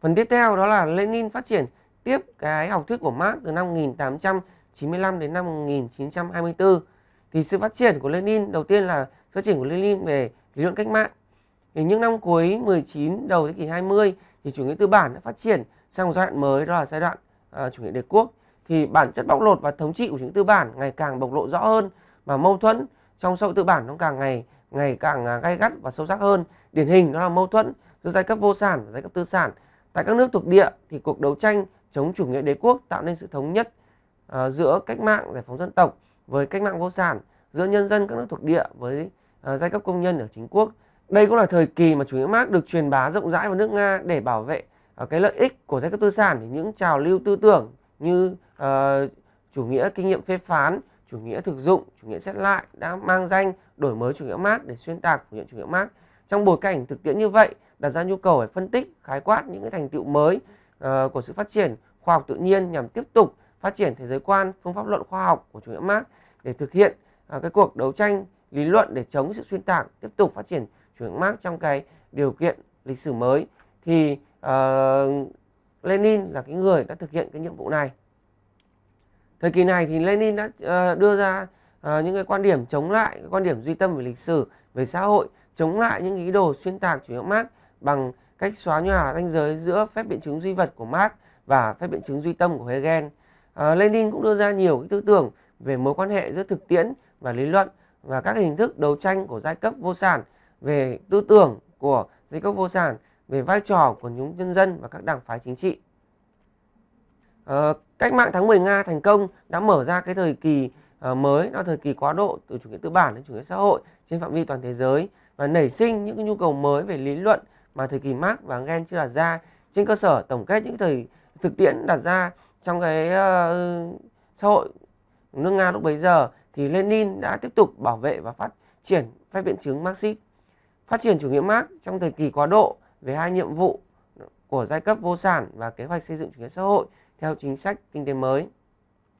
Phần tiếp theo đó là Lenin phát triển tiếp cái học thuyết của Marx từ năm 1895 đến năm 1924. Thì sự phát triển của Lenin đầu tiên là sự phát triển của Lenin về lý luận cách mạng. Thì những năm cuối 19 đầu thế kỷ 20 thì chủ nghĩa tư bản đã phát triển sang một giai đoạn mới đó là giai đoạn à, chủ nghĩa đế quốc. Thì bản chất bóc lột và thống trị của chủ nghĩa tư bản ngày càng bộc lộ rõ hơn và mâu thuẫn trong xã hội tư bản nó càng ngày ngày càng à, gai gắt và sâu sắc hơn. Điển hình đó là mâu thuẫn giữa giai cấp vô sản và giai cấp tư sản Tại các nước thuộc địa thì cuộc đấu tranh chống chủ nghĩa đế quốc tạo nên sự thống nhất uh, giữa cách mạng giải phóng dân tộc với cách mạng vô sản, giữa nhân dân các nước thuộc địa với uh, giai cấp công nhân ở chính quốc. Đây cũng là thời kỳ mà chủ nghĩa Marx được truyền bá rộng rãi vào nước Nga để bảo vệ uh, cái lợi ích của giai cấp tư sản thì những trào lưu tư tưởng như uh, chủ nghĩa kinh nghiệm phê phán, chủ nghĩa thực dụng, chủ nghĩa xét lại đã mang danh đổi mới chủ nghĩa Marx để xuyên tạc phủ nhận chủ nghĩa Marx. Trong bối cảnh thực tiễn như vậy đặt ra nhu cầu phải phân tích khái quát những cái thành tựu mới uh, của sự phát triển khoa học tự nhiên nhằm tiếp tục phát triển thế giới quan phương pháp luận khoa học của chủ nghĩa Marx để thực hiện uh, cái cuộc đấu tranh lý luận để chống sự xuyên tạc tiếp tục phát triển chủ nghĩa Marx trong cái điều kiện lịch sử mới thì uh, Lenin là cái người đã thực hiện cái nhiệm vụ này thời kỳ này thì Lenin đã uh, đưa ra uh, những cái quan điểm chống lại cái quan điểm duy tâm về lịch sử về xã hội chống lại những ý đồ xuyên tạc chủ nghĩa Marx bằng cách xóa nhòa ranh giới giữa phép biện chứng duy vật của Marx và phép biện chứng duy tâm của Hegel. À, Lenin cũng đưa ra nhiều cái tư tưởng về mối quan hệ giữa thực tiễn và lý luận và các hình thức đấu tranh của giai cấp vô sản về tư tưởng của giai cấp vô sản về vai trò của những nhân dân và các đảng phái chính trị. À, cách mạng tháng 10 Nga thành công đã mở ra cái thời kỳ à, mới, đó thời kỳ quá độ từ chủ nghĩa tư bản đến chủ nghĩa xã hội trên phạm vi toàn thế giới và nảy sinh những nhu cầu mới về lý luận mà thời kỳ Marx và Engel chưa đặt ra trên cơ sở tổng kết những thời thực tiễn đặt ra trong cái uh, xã hội nước Nga lúc bấy giờ thì Lenin đã tiếp tục bảo vệ và phát triển phép biện chứng Marxist phát triển chủ nghĩa Marx trong thời kỳ quá độ về hai nhiệm vụ của giai cấp vô sản và kế hoạch xây dựng chủ nghĩa xã hội theo chính sách kinh tế mới